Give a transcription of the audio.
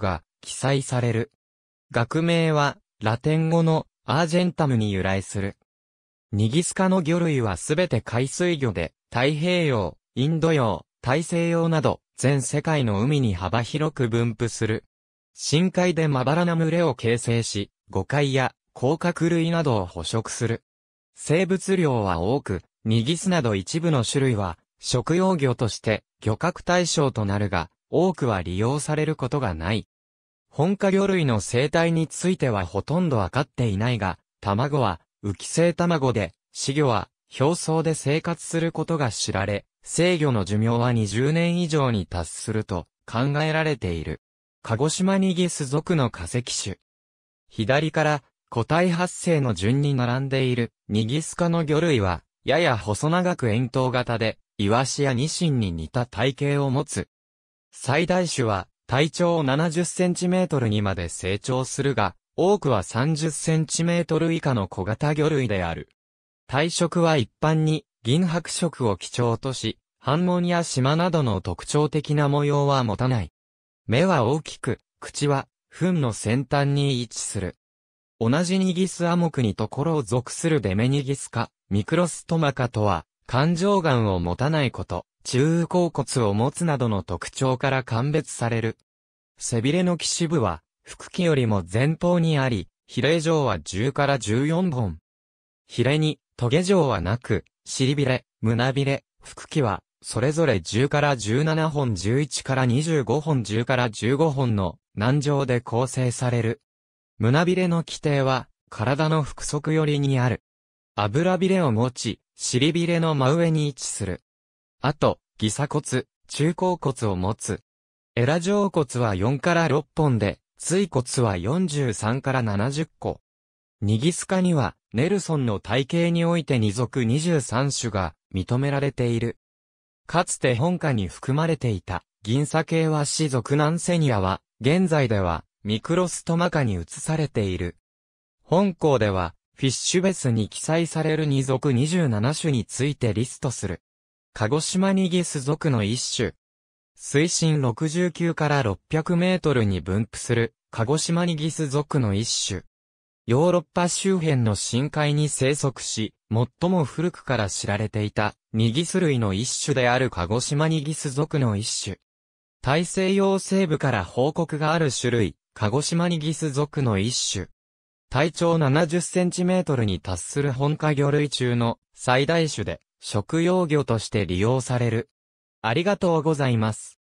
が記載される。学名は、ラテン語のアージェンタムに由来する。ニギス科の魚類はすべて海水魚で、太平洋、インド洋、大西洋など、全世界の海に幅広く分布する。深海でまばらな群れを形成し、誤解や甲殻類などを捕食する。生物量は多く、ニギスなど一部の種類は、食用魚として漁獲対象となるが、多くは利用されることがない。本科魚類の生態についてはほとんどわかっていないが、卵は浮き卵で、死魚は表層で生活することが知られ、生魚の寿命は20年以上に達すると考えられている。鹿児島にギス属の化石種。左から個体発生の順に並んでいるニギス科の魚類は、やや細長く円筒型で、イワシやニシンに似た体型を持つ。最大種は体長70センチメートルにまで成長するが、多くは30センチメートル以下の小型魚類である。体色は一般に銀白色を基調とし、反紋や島などの特徴的な模様は持たない。目は大きく、口は、糞の先端に位置する。同じニギスアモクにところを属するデメニギスか、ミクロストマカとは、感情眼を持たないこと。中甲骨を持つなどの特徴から鑑別される。背びれの騎士部は、腹器よりも前方にあり、比例状は10から14本。比例に、トゲ状はなく、尻びれ、胸びれ、腹器は、それぞれ10から17本11から25本10から15本の難状で構成される。胸びれの規定は、体の腹側寄りにある。油びれを持ち、尻びれの真上に位置する。あと、ギサ骨、中甲骨を持つ。エラ上骨は4から6本で、椎骨は43から70個。ニギスカには、ネルソンの体系において二属23種が認められている。かつて本家に含まれていた、銀砂系は氏族ナンセニアは、現在では、ミクロストマカに移されている。本校では、フィッシュベスに記載される二属27種についてリストする。鹿児島にギス属の一種。水深69から600メートルに分布する、鹿児島にギス属の一種。ヨーロッパ周辺の深海に生息し、最も古くから知られていた、ニギス類の一種である鹿児島ニギス属の一種。大西洋西部から報告がある種類、鹿児島ニギス属の一種。体長70センチメートルに達する本家魚類中の最大種で、食用魚として利用される。ありがとうございます。